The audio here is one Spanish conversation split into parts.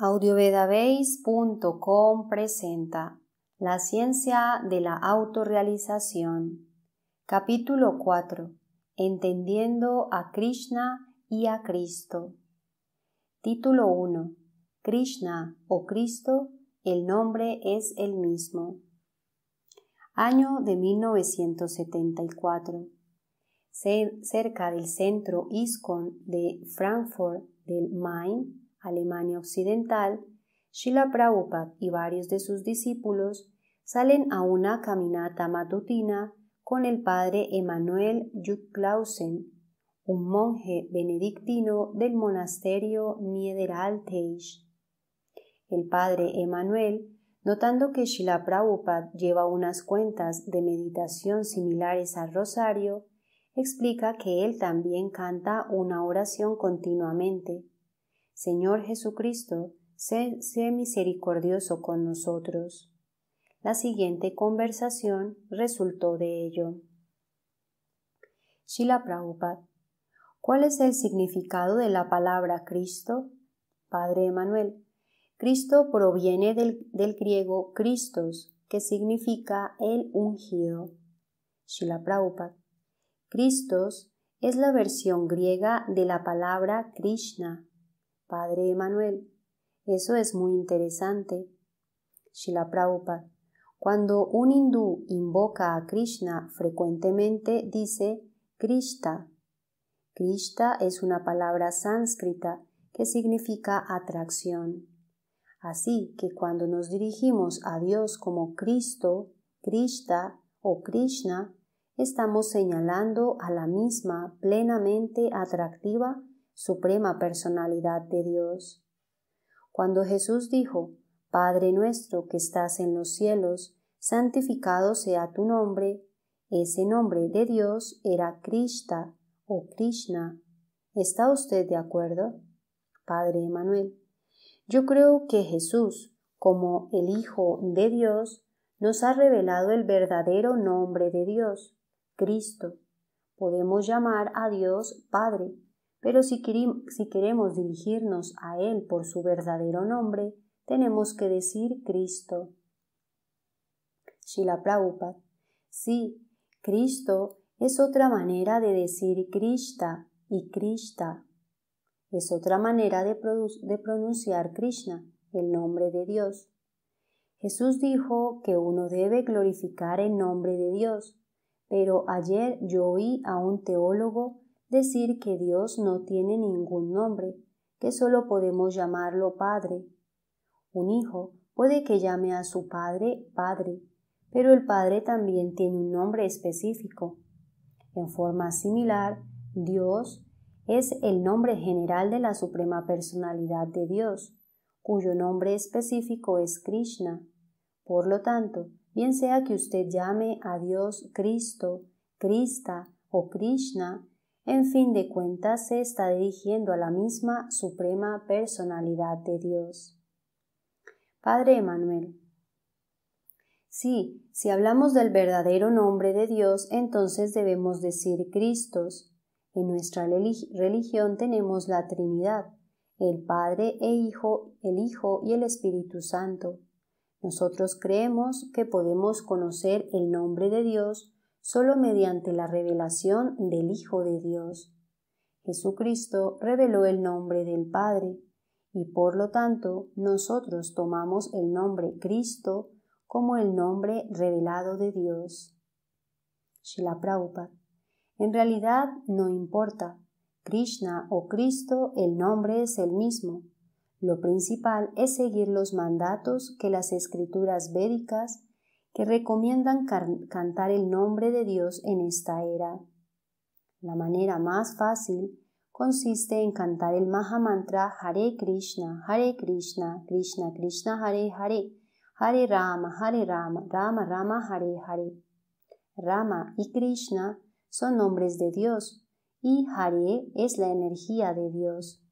audiovedabase.com presenta La ciencia de la autorrealización. Capítulo 4. Entendiendo a Krishna y a Cristo. Título 1. Krishna o Cristo, el nombre es el mismo. Año de 1974. Cerca del centro ISCON de Frankfurt del Main, Alemania Occidental, Shila y varios de sus discípulos salen a una caminata matutina con el padre Emanuel Jutklausen, un monje benedictino del monasterio Niederalteich. El padre Emanuel, notando que Shila lleva unas cuentas de meditación similares al rosario, explica que él también canta una oración continuamente Señor Jesucristo, sé, misericordioso con nosotros. La siguiente conversación resultó de ello. Shila ¿cuál es el significado de la palabra Cristo? Padre Emanuel, Cristo proviene del, griego Christos, que significa el ungido. Shila Christos es la versión griega de la palabra Krishna, Padre Emanuel, eso es muy interesante. Shila cuando un hindú invoca a Krishna frecuentemente dice Krishna. Krishna es una palabra sánscrita que significa atracción. Así que cuando nos dirigimos a Dios como Cristo, Krishna o Krishna, estamos señalando a la misma plenamente atractiva suprema personalidad de Dios. Cuando Jesús dijo, Padre nuestro que estás en los cielos, santificado sea tu nombre, ese nombre de Dios era Krishna o Krishna. ¿Está usted de acuerdo? Padre Emanuel, yo creo que Jesús, como el Hijo de Dios, nos ha revelado el verdadero nombre de Dios, Cristo. Podemos llamar a Dios Padre, pero si, queremos dirigirnos a Él por su verdadero nombre, tenemos que decir Cristo. Shila Sí, Cristo es otra manera de decir Krishna y Krishna. Es otra manera de, de pronunciar Krishna, el nombre de Dios. Jesús dijo que uno debe glorificar el nombre de Dios, pero ayer yo oí a un teólogo decir que Dios no tiene ningún nombre, que solo podemos llamarlo Padre. Un hijo puede que llame a su padre Padre, pero el Padre también tiene un nombre específico. En forma similar, Dios es el nombre general de la Suprema Personalidad de Dios, cuyo nombre específico es Krishna. Por lo tanto, bien sea que usted llame a Dios Cristo, Krista o Krishna, en fin de cuentas, se está dirigiendo a la misma Suprema Personalidad de Dios. Padre Emanuel, Sí, si hablamos del verdadero nombre de Dios, entonces debemos decir Cristos. En nuestra religión tenemos la Trinidad, el Padre e Hijo, el Hijo y el Espíritu Santo. Nosotros creemos que podemos conocer el nombre de Dios solo mediante la revelación del Hijo de Dios. Jesucristo reveló el nombre del Padre y por lo tanto nosotros tomamos el nombre Cristo como el nombre revelado de Dios. En realidad no importa, Krishna o Cristo, el nombre es el mismo. Lo principal es seguir los mandatos que las escrituras védicas que recomiendan cantar el nombre de Dios en esta era. La manera más fácil consiste en cantar el Maha Mantra Hare Krishna, Hare Krishna, Krishna Krishna Hare Hare, Hare Rama, Hare Rama, Rama Rama Hare Hare. Rama y Krishna son nombres de Dios y Hare es la energía de Dios.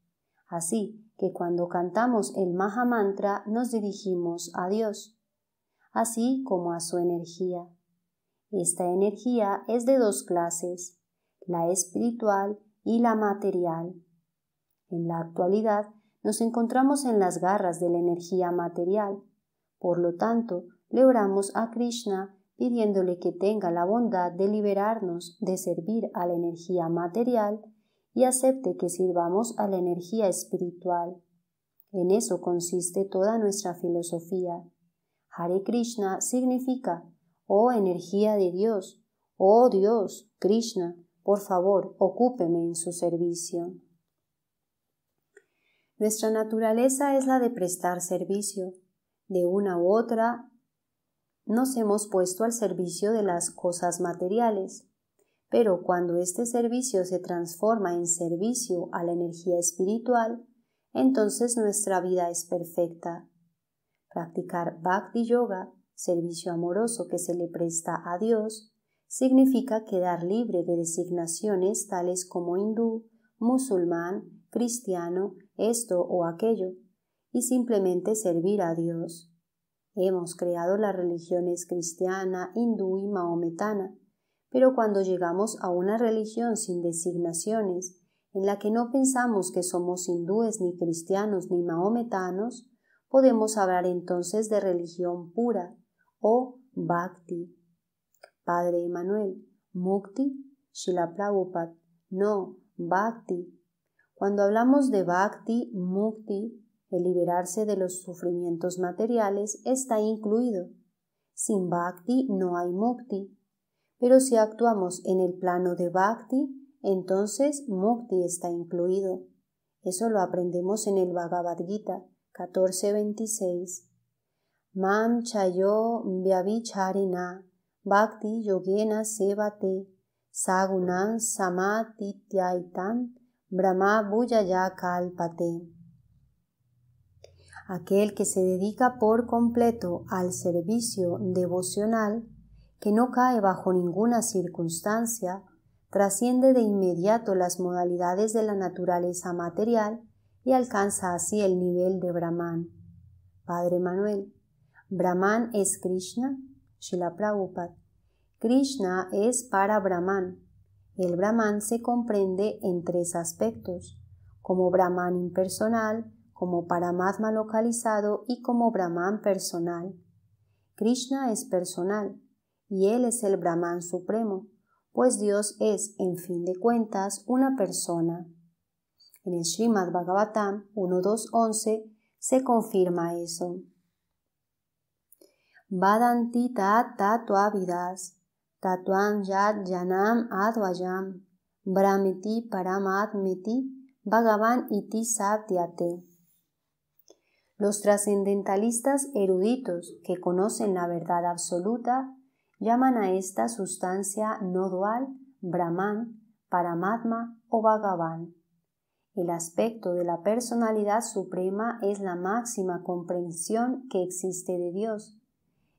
Así que cuando cantamos el Maha Mantra nos dirigimos a Dios así como a su energía. Esta energía es de dos clases, la espiritual y la material. En la actualidad nos encontramos en las garras de la energía material, por lo tanto, le oramos a Krishna pidiéndole que tenga la bondad de liberarnos de servir a la energía material y acepte que sirvamos a la energía espiritual. En eso consiste toda nuestra filosofía. Hare Krishna significa, oh energía de Dios, oh Dios, Krishna, por favor, ocúpeme en su servicio. Nuestra naturaleza es la de prestar servicio. De una u otra, nos hemos puesto al servicio de las cosas materiales. Pero cuando este servicio se transforma en servicio a la energía espiritual, entonces nuestra vida es perfecta, Practicar Bhakti Yoga, servicio amoroso que se le presta a Dios, significa quedar libre de designaciones tales como hindú, musulmán, cristiano, esto o aquello, y simplemente servir a Dios. Hemos creado las religiones cristiana, hindú y maometana, pero cuando llegamos a una religión sin designaciones, en la que no pensamos que somos hindúes ni cristianos ni maometanos, Podemos hablar entonces de religión pura o bhakti. Padre Emanuel, mukti, Shila no, bhakti. Cuando hablamos de bhakti, mukti, el liberarse de los sufrimientos materiales está incluido. Sin bhakti no hay mukti. Pero si actuamos en el plano de bhakti, entonces mukti está incluido. Eso lo aprendemos en el Bhagavad Gita 14.26 Mam chayo vyavicharina bhakti yogena sevate sagunan samatityaitan brahma bhuyaya kalpate. Aquel que se dedica por completo al servicio devocional, que no cae bajo ninguna circunstancia, trasciende de inmediato las modalidades de la naturaleza material y alcanza así el nivel de Brahman. Padre Manuel, Brahman es Krishna, Shila Krishna es para Brahman. El Brahman se comprende en tres aspectos, como Brahman impersonal, como Paramatma localizado y como Brahman personal. Krishna es personal y él es el Brahman supremo, pues Dios es, en fin de cuentas, una persona. En el Srimad Bhagavatam 1.2.11 se confirma eso. tatuavidas, advayam, brahmeti iti Los trascendentalistas eruditos que conocen la verdad absoluta llaman a esta sustancia no dual Brahman, Paramatma o Bhagavan. El aspecto de la personalidad suprema es la máxima comprensión que existe de Dios.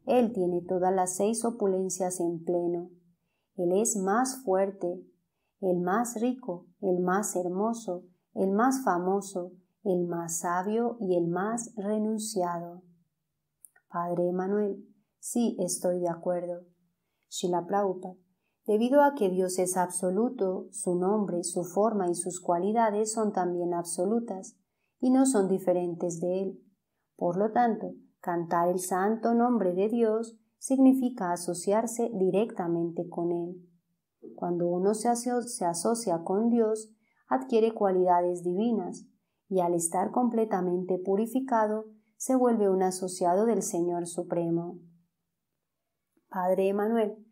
Él tiene todas las seis opulencias en pleno. Él es más fuerte, el más rico, el más hermoso, el más famoso, el más sabio y el más renunciado. Padre Emanuel, sí estoy de acuerdo. la Debido a que Dios es absoluto, su nombre, su forma y sus cualidades son también absolutas y no son diferentes de Él. Por lo tanto, cantar el santo nombre de Dios significa asociarse directamente con Él. Cuando uno se, asocia con Dios, adquiere cualidades divinas y al estar completamente purificado, se vuelve un asociado del Señor Supremo. Padre Emanuel,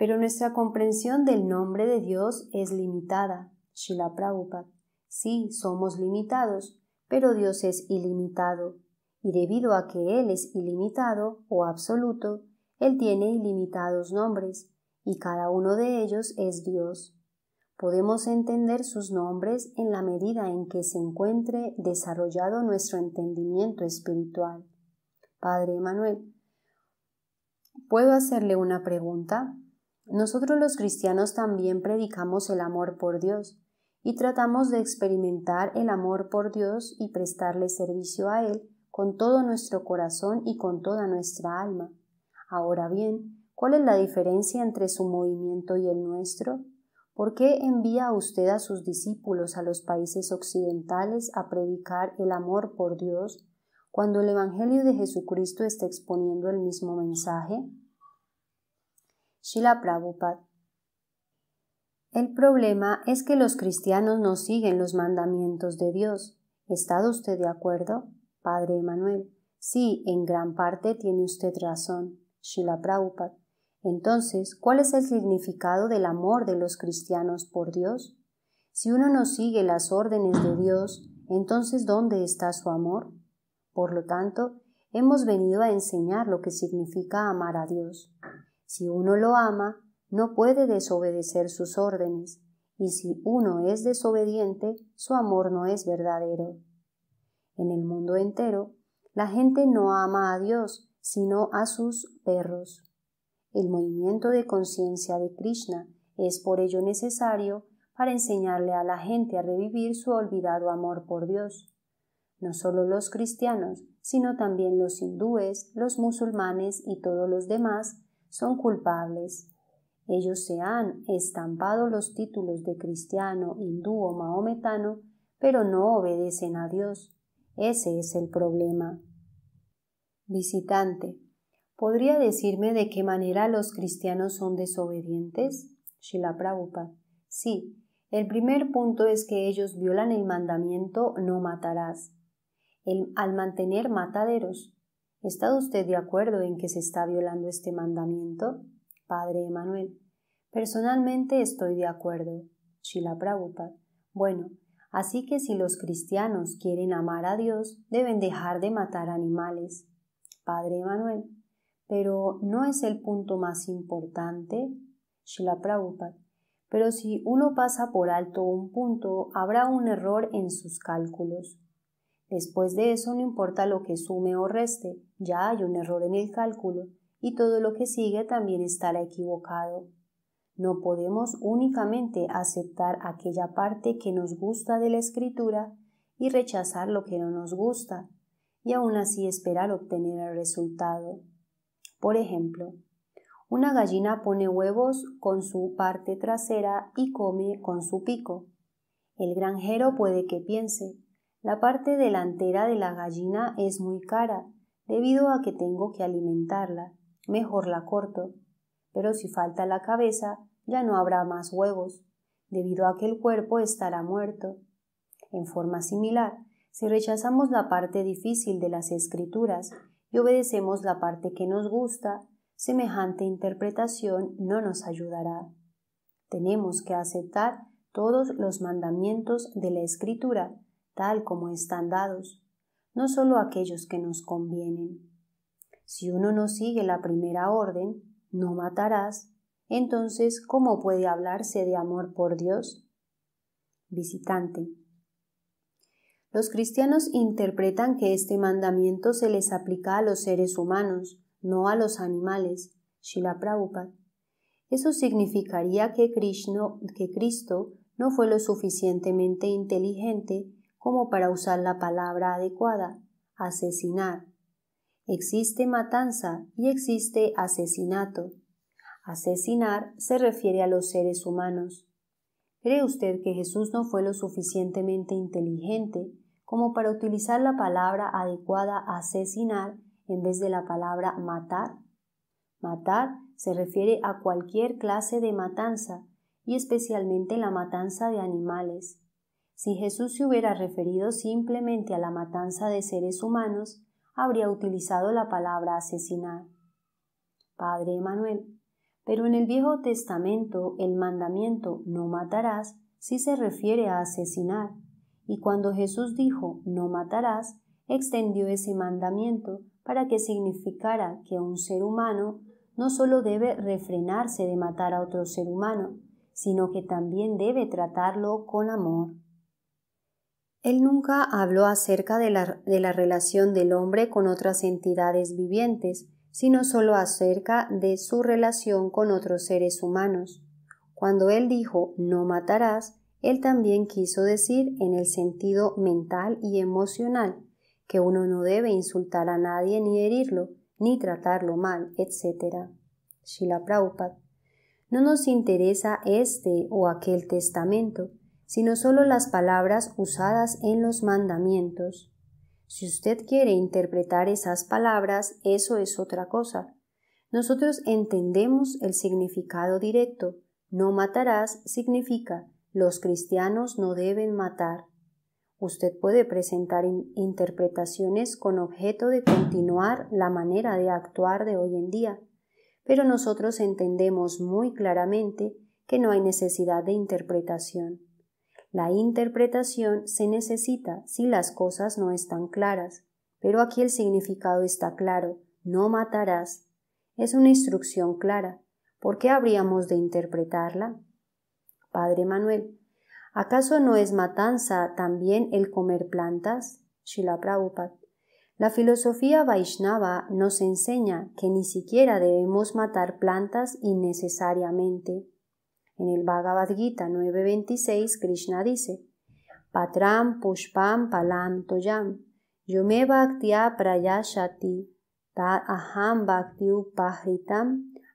pero nuestra comprensión del nombre de Dios es limitada, Shila Prabhupada. Sí, somos limitados, pero Dios es ilimitado, y debido a que Él es ilimitado o absoluto, Él tiene ilimitados nombres, y cada uno de ellos es Dios. Podemos entender sus nombres en la medida en que se encuentre desarrollado nuestro entendimiento espiritual. Padre Manuel, ¿puedo hacerle una pregunta? Nosotros los cristianos también predicamos el amor por Dios y tratamos de experimentar el amor por Dios y prestarle servicio a Él con todo nuestro corazón y con toda nuestra alma. Ahora bien, ¿cuál es la diferencia entre su movimiento y el nuestro? ¿Por qué envía usted a sus discípulos a los países occidentales a predicar el amor por Dios cuando el Evangelio de Jesucristo está exponiendo el mismo mensaje? Shila Prabhupada. El problema es que los cristianos no siguen los mandamientos de Dios. ¿Está usted de acuerdo, Padre Emanuel? Sí, en gran parte tiene usted razón, Shila Prabhupada. Entonces, ¿cuál es el significado del amor de los cristianos por Dios? Si uno no sigue las órdenes de Dios, entonces ¿dónde está su amor? Por lo tanto, hemos venido a enseñar lo que significa amar a Dios. Si uno lo ama, no puede desobedecer sus órdenes, y si uno es desobediente, su amor no es verdadero. En el mundo entero, la gente no ama a Dios, sino a sus perros. El movimiento de conciencia de Krishna es por ello necesario para enseñarle a la gente a revivir su olvidado amor por Dios. No solo los cristianos, sino también los hindúes, los musulmanes y todos los demás son culpables. Ellos se han estampado los títulos de cristiano, hindú o maometano, pero no obedecen a Dios. Ese es el problema. Visitante. ¿Podría decirme de qué manera los cristianos son desobedientes? Shila Sí, el primer punto es que ellos violan el mandamiento no matarás. al mantener mataderos, ¿Está usted de acuerdo en que se está violando este mandamiento? Padre Emanuel. Personalmente estoy de acuerdo. Shila Bueno, así que si los cristianos quieren amar a Dios, deben dejar de matar animales. Padre Emanuel. Pero no es el punto más importante. Shila Pero si uno pasa por alto un punto, habrá un error en sus cálculos. Después de eso no importa lo que sume o reste, ya hay un error en el cálculo y todo lo que sigue también estará equivocado. No podemos únicamente aceptar aquella parte que nos gusta de la escritura y rechazar lo que no nos gusta, y aún así esperar obtener el resultado. Por ejemplo, una gallina pone huevos con su parte trasera y come con su pico. El granjero puede que piense, la parte delantera de la gallina es muy cara, debido a que tengo que alimentarla. Mejor la corto. Pero si falta la cabeza, ya no habrá más huevos, debido a que el cuerpo estará muerto. En forma similar, si rechazamos la parte difícil de las escrituras y obedecemos la parte que nos gusta, semejante interpretación no nos ayudará. Tenemos que aceptar todos los mandamientos de la escritura como están dados, no solo aquellos que nos convienen. Si uno no sigue la primera orden, no matarás, entonces, ¿cómo puede hablarse de amor por Dios? Visitante. Los cristianos interpretan que este mandamiento se les aplica a los seres humanos, no a los animales, Shila Eso significaría que, Krishna, que Cristo no fue lo suficientemente inteligente como para usar la palabra adecuada, asesinar. Existe matanza y existe asesinato. Asesinar se refiere a los seres humanos. ¿Cree usted que Jesús no fue lo suficientemente inteligente como para utilizar la palabra adecuada asesinar en vez de la palabra matar? Matar se refiere a cualquier clase de matanza, y especialmente la matanza de animales. Si Jesús se hubiera referido simplemente a la matanza de seres humanos, habría utilizado la palabra asesinar. Padre Emanuel, pero en el Viejo Testamento el mandamiento no matarás sí se refiere a asesinar, y cuando Jesús dijo no matarás, extendió ese mandamiento para que significara que un ser humano no solo debe refrenarse de matar a otro ser humano, sino que también debe tratarlo con amor. Él nunca habló acerca de la, relación del hombre con otras entidades vivientes, sino solo acerca de su relación con otros seres humanos. Cuando él dijo no matarás, él también quiso decir en el sentido mental y emocional que uno no debe insultar a nadie ni herirlo, ni tratarlo mal, etc. Shila Prabhupada. No nos interesa este o aquel testamento, sino solo las palabras usadas en los mandamientos. Si usted quiere interpretar esas palabras, eso es otra cosa. Nosotros entendemos el significado directo. No matarás significa los cristianos no deben matar. Usted puede presentar interpretaciones con objeto de continuar la manera de actuar de hoy en día, pero nosotros entendemos muy claramente que no hay necesidad de interpretación. La interpretación se necesita si las cosas no están claras, pero aquí el significado está claro, no matarás. Es una instrucción clara. ¿Por qué habríamos de interpretarla? Padre Manuel, ¿acaso no es matanza también el comer plantas? Shila La filosofía Vaishnava nos enseña que ni siquiera debemos matar plantas innecesariamente. En el Bhagavad Gita 9.26, Krishna dice, Patram pushpam palam toyam, Yome bhaktiya prayashati, ta aham Pahitam Pahritam,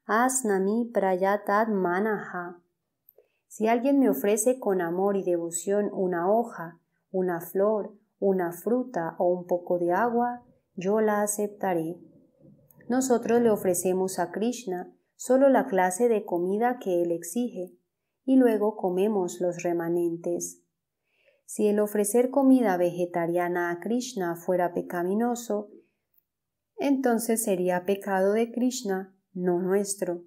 asnami prayatad manaha. Si alguien me ofrece con amor y devoción una hoja, una flor, una fruta o un poco de agua, yo la aceptaré. Nosotros le ofrecemos a Krishna solo la clase de comida que Él exige, y luego comemos los remanentes. Si el ofrecer comida vegetariana a Krishna fuera pecaminoso, entonces sería pecado de Krishna, no nuestro.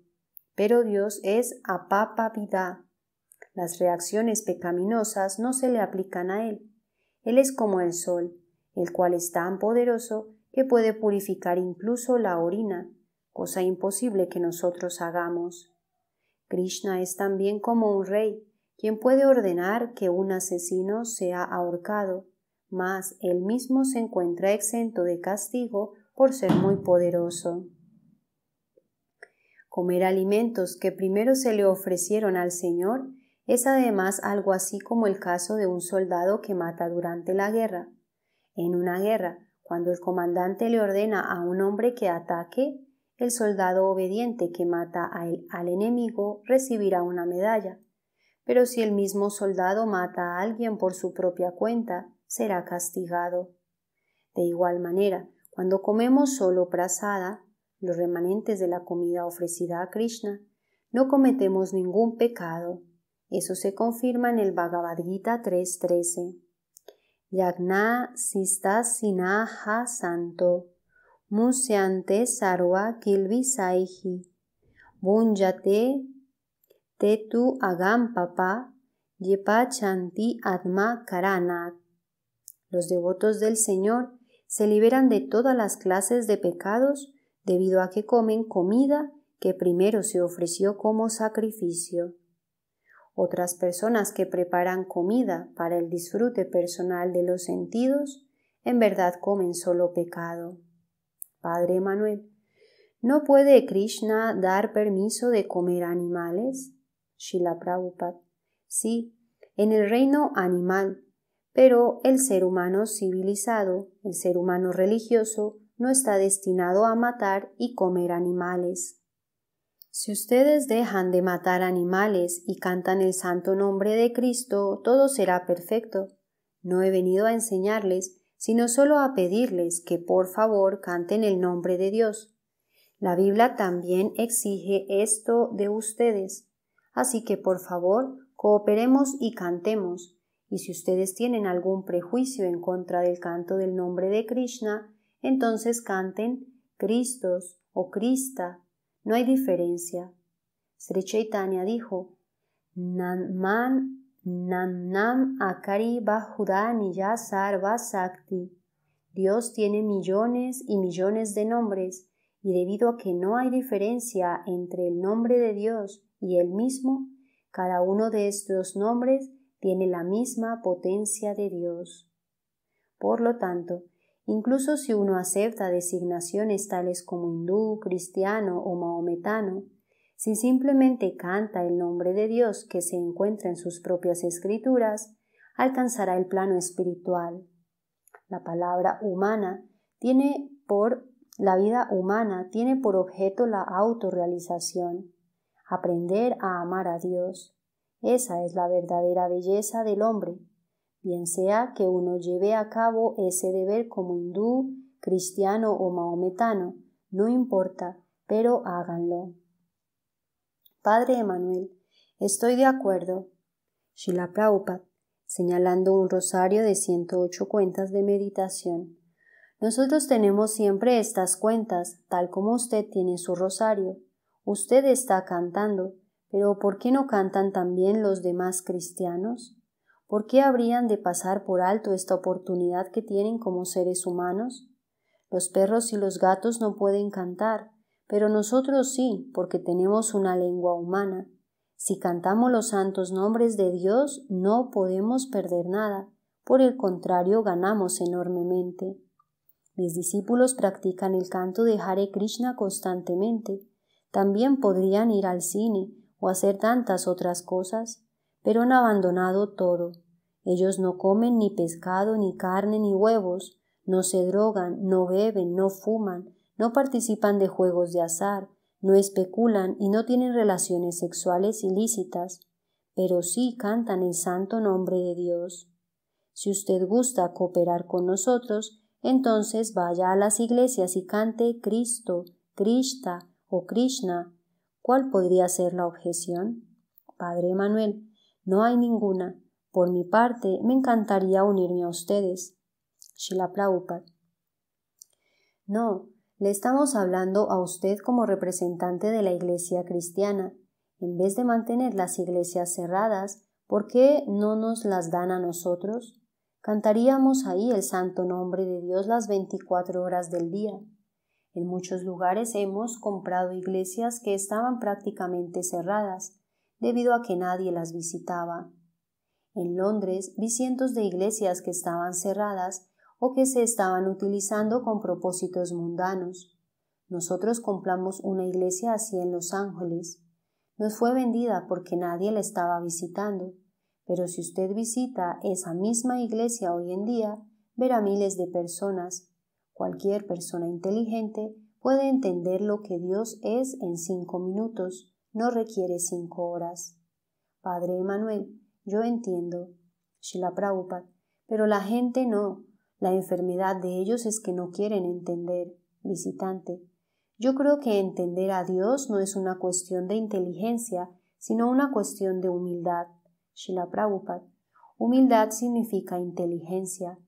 Pero Dios es apapavida. Las reacciones pecaminosas no se le aplican a Él. Él es como el sol, el cual es tan poderoso que puede purificar incluso la orina, cosa imposible que nosotros hagamos. Krishna es también como un rey, quien puede ordenar que un asesino sea ahorcado, mas él mismo se encuentra exento de castigo por ser muy poderoso. Comer alimentos que primero se le ofrecieron al Señor es además algo así como el caso de un soldado que mata durante la guerra. En una guerra, cuando el comandante le ordena a un hombre que ataque, el soldado obediente que mata al enemigo recibirá una medalla, pero si el mismo soldado mata a alguien por su propia cuenta, será castigado. De igual manera, cuando comemos solo prasada, los remanentes de la comida ofrecida a Krishna, no cometemos ningún pecado. Eso se confirma en el Bhagavad Gita 3.13. Yagna sista sinaha santo musyante sarva kilvisaihi. tetu agampapa chanti atma karanat. Los devotos del Señor se liberan de todas las clases de pecados debido a que comen comida que primero se ofreció como sacrificio. Otras personas que preparan comida para el disfrute personal de los sentidos en verdad comen solo pecado. Padre Manuel, ¿no puede Krishna dar permiso de comer animales? Shila Prabhupada, sí, en el reino animal, pero el ser humano civilizado, el ser humano religioso, no está destinado a matar y comer animales. Si ustedes dejan de matar animales y cantan el santo nombre de Cristo, todo será perfecto. No he venido a enseñarles sino solo a pedirles que por favor canten el nombre de Dios. La Biblia también exige esto de ustedes, así que por favor cooperemos y cantemos, y si ustedes tienen algún prejuicio en contra del canto del nombre de Krishna, entonces canten Cristos o Krista, no hay diferencia. Sri dijo, Nanman. Namnam Akari ni y Sarva Sakti. Dios tiene millones y millones de nombres, y debido a que no hay diferencia entre el nombre de Dios y el mismo, cada uno de estos nombres tiene la misma potencia de Dios. Por lo tanto, incluso si uno acepta designaciones tales como hindú, cristiano o maometano, si simplemente canta el nombre de Dios que se encuentra en sus propias escrituras, alcanzará el plano espiritual. La palabra humana tiene por la vida humana tiene por objeto la autorrealización, aprender a amar a Dios. Esa es la verdadera belleza del hombre, bien sea que uno lleve a cabo ese deber como hindú, cristiano o maometano, no importa, pero háganlo. Padre Emanuel, estoy de acuerdo. Shila señalando un rosario de 108 cuentas de meditación. Nosotros tenemos siempre estas cuentas, tal como usted tiene su rosario. Usted está cantando, pero ¿por qué no cantan también los demás cristianos? ¿Por qué habrían de pasar por alto esta oportunidad que tienen como seres humanos? Los perros y los gatos no pueden cantar, pero nosotros sí, porque tenemos una lengua humana. Si cantamos los santos nombres de Dios, no podemos perder nada, por el contrario, ganamos enormemente. Mis discípulos practican el canto de Hare Krishna constantemente. También podrían ir al cine o hacer tantas otras cosas, pero han abandonado todo. Ellos no comen ni pescado, ni carne, ni huevos, no se drogan, no beben, no fuman, no participan de juegos de azar, no especulan y no tienen relaciones sexuales ilícitas, pero sí cantan el santo nombre de Dios. Si usted gusta cooperar con nosotros, entonces vaya a las iglesias y cante Cristo, Krishna o Krishna. ¿Cuál podría ser la objeción? Padre Manuel, no hay ninguna. Por mi parte, me encantaría unirme a ustedes. Shila Prabhupada. No, le estamos hablando a usted como representante de la Iglesia cristiana. En vez de mantener las iglesias cerradas, ¿por qué no nos las dan a nosotros? Cantaríamos ahí el santo nombre de Dios las 24 horas del día. En muchos lugares hemos comprado iglesias que estaban prácticamente cerradas, debido a que nadie las visitaba. En Londres vi cientos de iglesias que estaban cerradas o que se estaban utilizando con propósitos mundanos. Nosotros compramos una iglesia así en Los Ángeles. Nos fue vendida porque nadie la estaba visitando, pero si usted visita esa misma iglesia hoy en día, verá miles de personas. Cualquier persona inteligente puede entender lo que Dios es en cinco minutos, no requiere cinco horas. Padre Emanuel, yo entiendo, Shila pero la gente no, la enfermedad de ellos es que no quieren entender. Visitante. Yo creo que entender a Dios no es una cuestión de inteligencia, sino una cuestión de humildad. Shila Humildad significa inteligencia.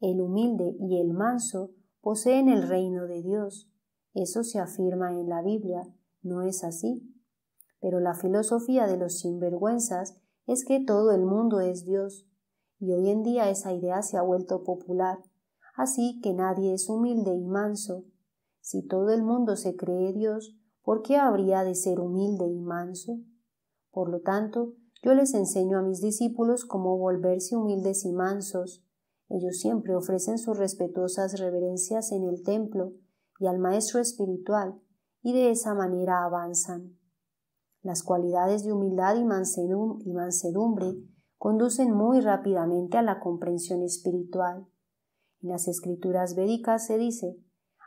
El humilde y el manso poseen el reino de Dios. Eso se afirma en la Biblia, ¿no es así? Pero la filosofía de los sinvergüenzas es que todo el mundo es Dios y hoy en día esa idea se ha vuelto popular, así que nadie es humilde y manso. Si todo el mundo se cree Dios, ¿por qué habría de ser humilde y manso? Por lo tanto, yo les enseño a mis discípulos cómo volverse humildes y mansos. Ellos siempre ofrecen sus respetuosas reverencias en el templo y al Maestro Espiritual, y de esa manera avanzan. Las cualidades de humildad y, mansedumbre conducen muy rápidamente a la comprensión espiritual. En las escrituras védicas se dice,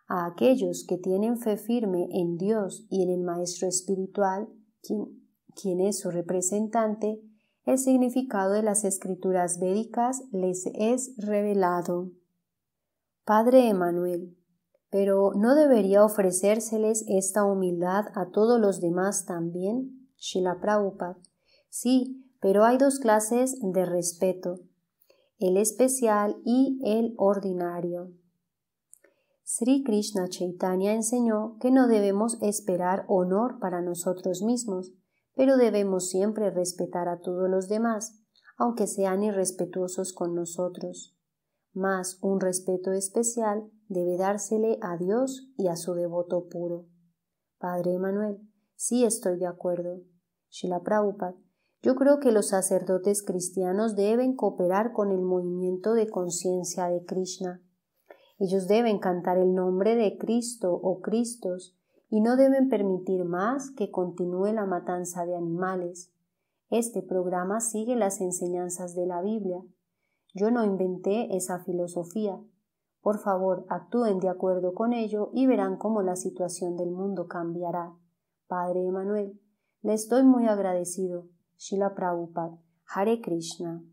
a aquellos que tienen fe firme en Dios y en el Maestro Espiritual, quien, es su representante, el significado de las escrituras védicas les es revelado. Padre Emanuel, pero ¿no debería ofrecérseles esta humildad a todos los demás también? Shila Prabhupada. Sí, pero hay dos clases de respeto, el especial y el ordinario. Sri Krishna Chaitanya enseñó que no debemos esperar honor para nosotros mismos, pero debemos siempre respetar a todos los demás, aunque sean irrespetuosos con nosotros. Más un respeto especial debe dársele a Dios y a su devoto puro. Padre Emanuel, sí estoy de acuerdo. Shila Prabhupada yo creo que los sacerdotes cristianos deben cooperar con el movimiento de conciencia de Krishna. Ellos deben cantar el nombre de Cristo o Cristos y no deben permitir más que continúe la matanza de animales. Este programa sigue las enseñanzas de la Biblia. Yo no inventé esa filosofía. Por favor, actúen de acuerdo con ello y verán cómo la situación del mundo cambiará. Padre Emanuel, le estoy muy agradecido și la Prabhupada. Hare Krishna!